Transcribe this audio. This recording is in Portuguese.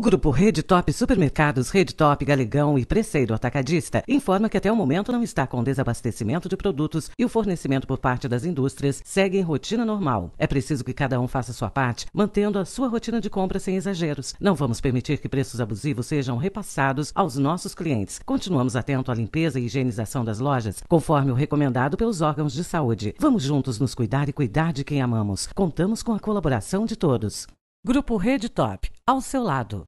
O grupo Rede Top Supermercados, Rede Top Galegão e Preceiro Atacadista informa que até o momento não está com desabastecimento de produtos e o fornecimento por parte das indústrias segue em rotina normal. É preciso que cada um faça sua parte, mantendo a sua rotina de compra sem exageros. Não vamos permitir que preços abusivos sejam repassados aos nossos clientes. Continuamos atento à limpeza e higienização das lojas, conforme o recomendado pelos órgãos de saúde. Vamos juntos nos cuidar e cuidar de quem amamos. Contamos com a colaboração de todos. Grupo Rede Top, ao seu lado.